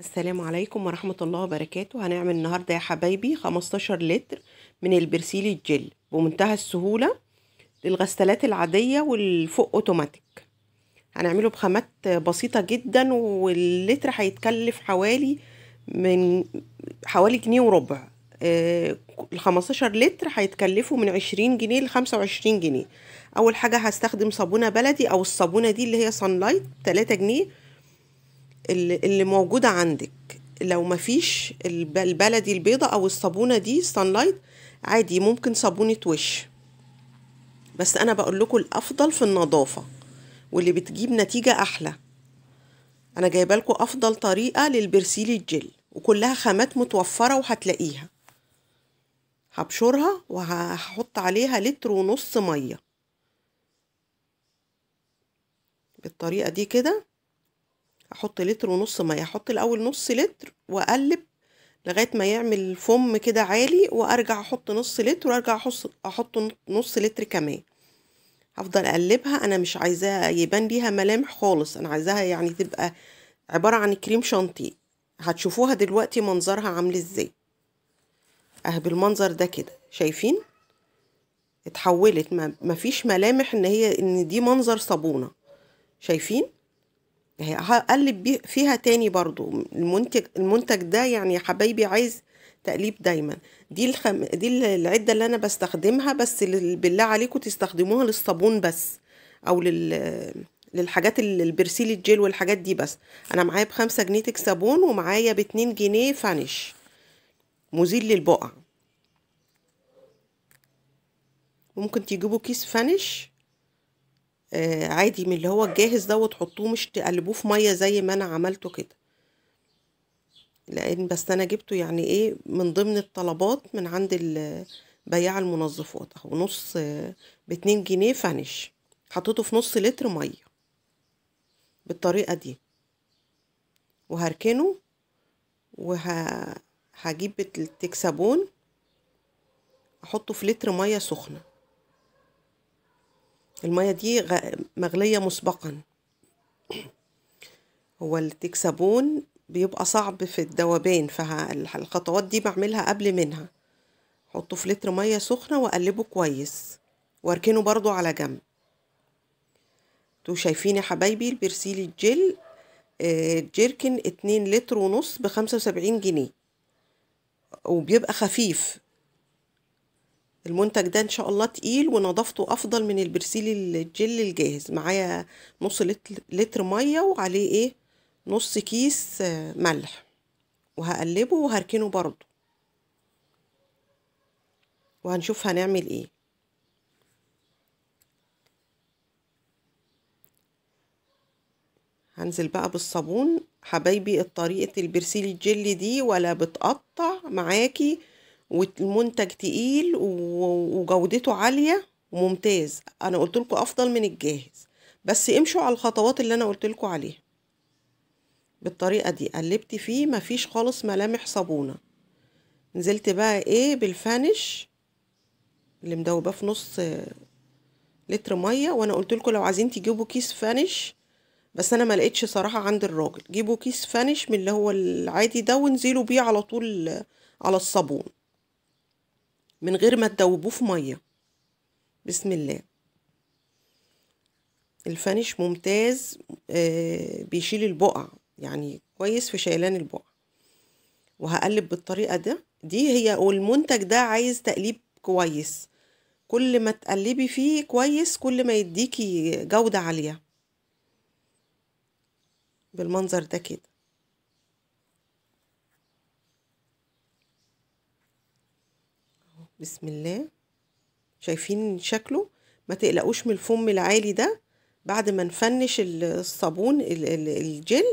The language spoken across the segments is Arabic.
السلام عليكم ورحمة الله وبركاته هنعمل النهاردة يا حبايبي 15 لتر من البرسيل الجل بمنتهى السهولة للغسالات العادية والفوق اوتوماتيك هنعمله بخامات بسيطة جدا واللتر هيتكلف حوالي من حوالي جنيه وربع آه، ال 15 لتر هيتكلفوا من 20 جنيه ل 25 جنيه اول حاجه هستخدم صابونه بلدي او الصابونه دي اللي هي سان لايت 3 جنيه اللي, اللي موجودة عندك لو مفيش البلدي البيضة أو الصابونة دي لايت عادي ممكن صابونة وش بس أنا بقول لكم الأفضل في النظافة واللي بتجيب نتيجة أحلى أنا جايبة لكم أفضل طريقة للبرسيل الجل وكلها خامات متوفرة وهتلاقيها هبشرها وهحط عليها لتر ونص مية بالطريقة دي كده احط لتر ونص ميه احط الاول نص لتر واقلب لغايه ما يعمل فم كده عالي وارجع احط نص لتر وارجع احط نص لتر كمان هفضل اقلبها انا مش عايزاها يبان ليها ملامح خالص انا عايزاها يعني تبقى عباره عن كريم شانتيه هتشوفوها دلوقتي منظرها عامل ازاي اهي بالمنظر ده كده شايفين اتحولت ما مفيش ملامح ان هي ان دي منظر صابونه شايفين يعني هقلب فيها تاني برضو المنتج المنتج ده يعني يا حبايبي عايز تقليب دايما دي الخم... دي العده اللي انا بستخدمها بس بالله عليكم تستخدموها للصابون بس او لل للحاجات البرسيل الجيل والحاجات دي بس انا معايا بخمسة جنيه صابون ومعايا باتنين جنيه فانش مزيل للبقع ممكن تجيبوا كيس فانش آه عادي من اللي هو الجاهز ده وتحطوه مش تقلبوه في ميه زي ما انا عملته كده لان بس انا جبته يعني ايه من ضمن الطلبات من عند بياع المنظفات اهو نص آه، باتنين جنيه فانش حطيته في نص لتر ميه بالطريقه دي وهركنه وهجيب التكسابون احطه في لتر ميه سخنه المية دي مغلية مسبقا هو اللي تكسبون بيبقى صعب في الذوبان فالخطوات دي بعملها قبل منها حطه في لتر مية سخنة وقلبه كويس واركنه برضو على جنب انتوا شايفين يا حبايبي البرسيل الجل آه، جيركن اتنين لتر ونص بخمسة وسبعين جنيه وبيبقى خفيف المنتج ده ان شاء الله تقيل ونظافته افضل من البرسيل الجل الجاهز معايا نص لتر ميه وعليه ايه نص كيس آه، ملح وهقلبه وهركنه برضو وهنشوف هنعمل ايه هنزل بقى بالصابون حبايبي طريقه البرسيل الجلي دي ولا بتقطع معاكي والمنتج تقيل وجودته عالية وممتاز أنا قلت لكم أفضل من الجاهز بس امشوا على الخطوات اللي أنا قلت لكم عليها بالطريقة دي قلبت فيه مفيش خالص ملامح صابونة نزلت بقى ايه بالفانش اللي مدوباه في نص لتر مية وانا قلت لكم لو عايزين تجيبوا كيس فانش بس انا ما لقيتش صراحة عند الراجل جيبوا كيس فانش من اللي هو العادي ده وانزلوا بيه على طول على الصابون من غير ما تدوبوه في ميه بسم الله الفانيش ممتاز آه، بيشيل البقع يعني كويس في شيلان البقع وهقلب بالطريقه ده دي هي والمنتج ده عايز تقليب كويس كل ما تقلبي فيه كويس كل ما يديكي جودة عالية بالمنظر ده كده بسم الله شايفين شكله ما تقلقوش من الفم العالي ده بعد ما نفنش الصابون الجل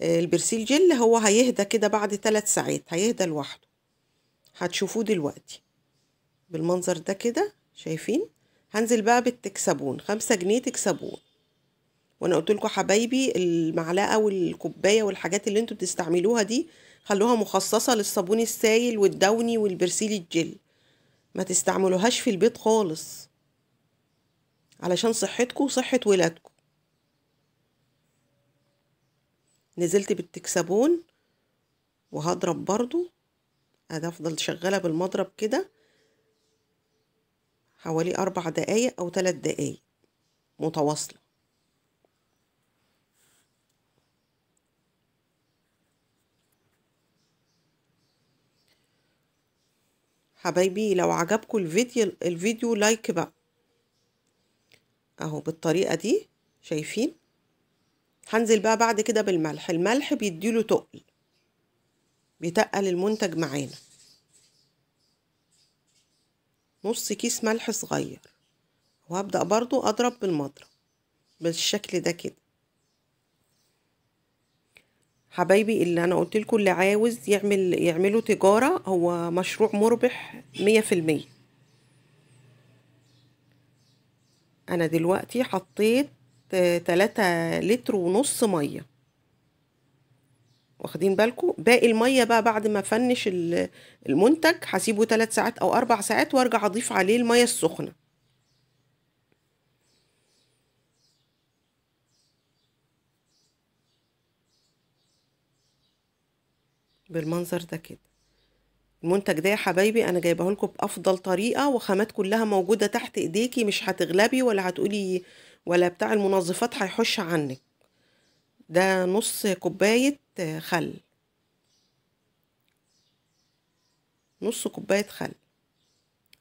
آه، البرسيل جل هو هيهدى كده بعد ثلاث ساعات هيهدى لوحده هتشوفوه دلوقتي بالمنظر ده كده شايفين هنزل بقى بالتكسبون خمسة جنيه تكسبون وانا قلت لكم حبايبي المعلقه والكوبايه والحاجات اللي انتوا بتستعملوها دي خلوها مخصصة للصابون السائل والدوني والبرسيل الجل ما تستعملوهاش في البيت خالص علشان صحتكم وصحة ولادكم نزلت بالتكسابون وهضرب برضو هفضل افضل شغالة بالمضرب كده حوالي اربع دقايق او ثلاث دقايق متواصلة حبايبي لو عجبكم الفيديو الفيديو لايك بقى اهو بالطريقه دي شايفين هنزل بقى بعد كده بالملح الملح بيديله تقل بيتقل المنتج معانا نص كيس ملح صغير وهبدأ برضو أضرب بالمضرب بالشكل ده كده حبايبي اللي انا قلت لكم اللي عاوز يعمل يعملوا تجاره هو مشروع مربح مية في المية انا دلوقتي حطيت تلاتة لتر ونص ميه واخدين بالكم باقي الميه بقى بعد ما فنش المنتج هسيبه 3 ساعات او 4 ساعات وارجع اضيف عليه الميه السخنه بالمنظر ده كده المنتج ده يا حبايبي انا جايبه لكم بافضل طريقه وخامات كلها موجوده تحت ايديكي مش هتغلبي ولا هتقولي ولا بتاع المنظفات هيحش عنك ده نص كوبايه خل نص كوبايه خل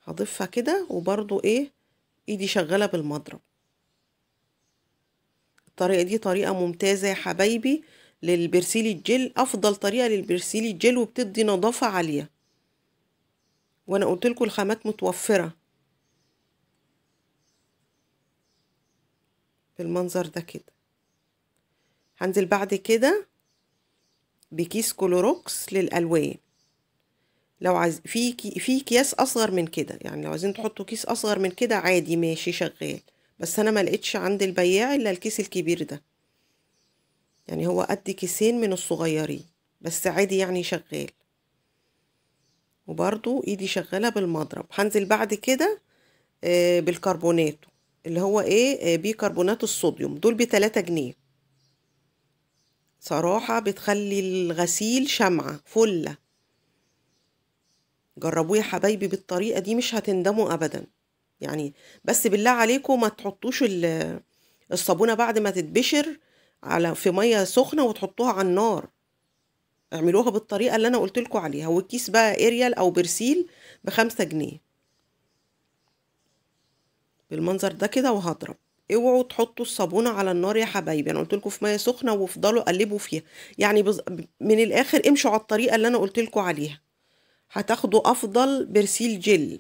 هضيفها كده وبرضو ايه ايدي شغاله بالمضرب الطريقه دي طريقه ممتازه يا حبايبي للبرسيلي الجل أفضل طريقة للبرسيلي الجل وبتدي نظافة عالية وأنا لكم الخامات متوفرة بالمنظر ده كده هنزل بعد كده بكيس كلوروكس للألوان لو عايز في كي... في اكياس اصغر من كده يعني لو عايزين تحطوا كيس اصغر من كده عادي ماشي شغال بس انا ما لقيتش عند البياع الا الكيس الكبير ده يعني هو قد كيسين من الصغيرين بس عادي يعني شغال وبرضو ايدي شغالة بالمضرب هنزل بعد كده آه، بالكربونات اللي هو ايه آه، بيكربونات الصوديوم دول بتلاتة جنيه صراحة بتخلي الغسيل شمعة فلة جربوه يا حبايبي بالطريقة دي مش هتندموا أبدا يعني بس بالله عليكم ما تحطوش الصابونة بعد ما تتبشر على في ميه سخنه وتحطوها على النار اعملوها بالطريقه اللي انا قلت لكم عليها والكيس بقى اريال او برسيل بخمسة جنيه بالمنظر ده كده وهضرب اوعوا تحطوا الصابونه على النار يا حبايبي انا قلت لكم في ميه سخنه وافضلوا قلبوا فيها يعني بز... من الاخر امشوا على الطريقه اللي انا قلت لكم عليها هتاخدوا افضل برسيل جل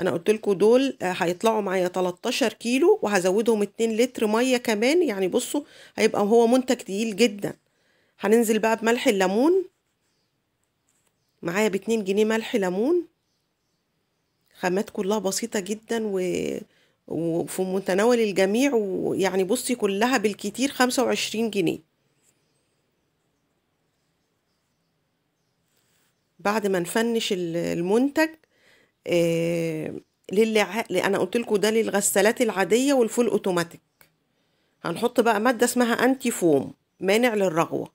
انا قلت لكم دول آه، هيطلعوا معايا 13 كيلو وهزودهم 2 لتر ميه كمان يعني بصوا هيبقى هو منتج تقيل جدا هننزل بقى بملح الليمون معايا باتنين جنيه ملح ليمون خامات كلها بسيطه جدا و... وفي متناول الجميع ويعني بصي كلها بالكتير 25 جنيه بعد ما نفنش المنتج آه، للي انا قلت لكم ده للغسالات العاديه والفول اوتوماتيك هنحط بقى ماده اسمها انتي فوم مانع للرغوه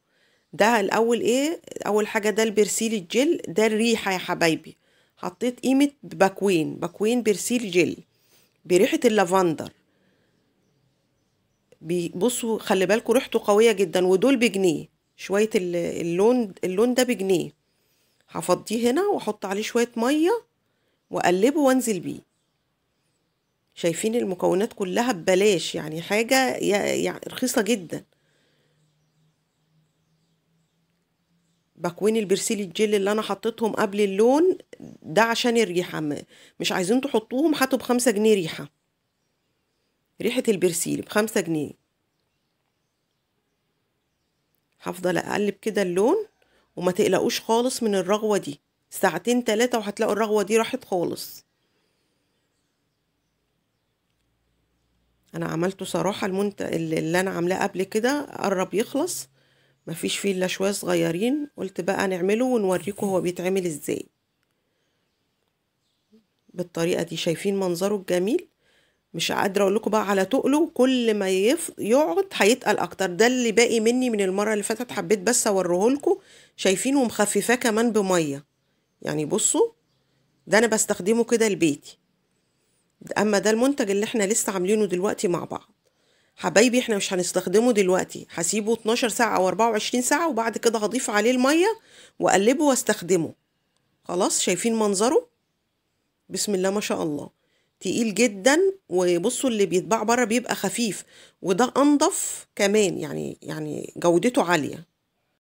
ده الاول ايه اول حاجه ده البرسيل الجل ده الريحه يا حبايبي حطيت قيمه باكوين باكوين برسيل جل بريحه اللافندر بصوا خلي بالكم ريحته قويه جدا ودول بجنيه شويه اللون اللون ده بجنيه هفضيه هنا واحط عليه شويه ميه وقلبه وأنزل بيه شايفين المكونات كلها ببلاش يعني حاجة يعني رخيصة جدا بكوين البرسيل الجل اللي انا حطيتهم قبل اللون ده عشان الريحة مش عايزين تحطوهم حطوا بخمسة جنيه ريحة ريحة البرسيل بخمسة جنيه هفضل اقلب كده اللون وما تقلقوش خالص من الرغوة دي ساعتين تلاتة وهتلاقوا الرغوة دي راحت خالص انا عملته صراحة المنت... اللي انا عاملاه قبل كده قرب يخلص مفيش فيه الا شوية صغيرين قلت بقى نعمله ونوريكم هو بيتعمل ازاي بالطريقة دي شايفين منظره الجميل مش قادرة اقول لكم بقى على تقله كل ما يف... يقعد هيتقل اكتر ده اللي باقي مني من المرة اللي فاتت حبيت بس اوريه لكم شايفينه مخففاه كمان بمية يعني بصوا ده أنا بستخدمه كده لبيتي أما ده المنتج اللي احنا لسه عاملينه دلوقتي مع بعض حبايبي احنا مش هنستخدمه دلوقتي هسيبه 12 ساعة أو 24 ساعة وبعد كده هضيف عليه المية وأقلبه واستخدمه خلاص شايفين منظره بسم الله ما شاء الله تقيل جدا وبصوا اللي بيتباع بره بيبقى خفيف وده انضف كمان يعني يعني جودته عاليه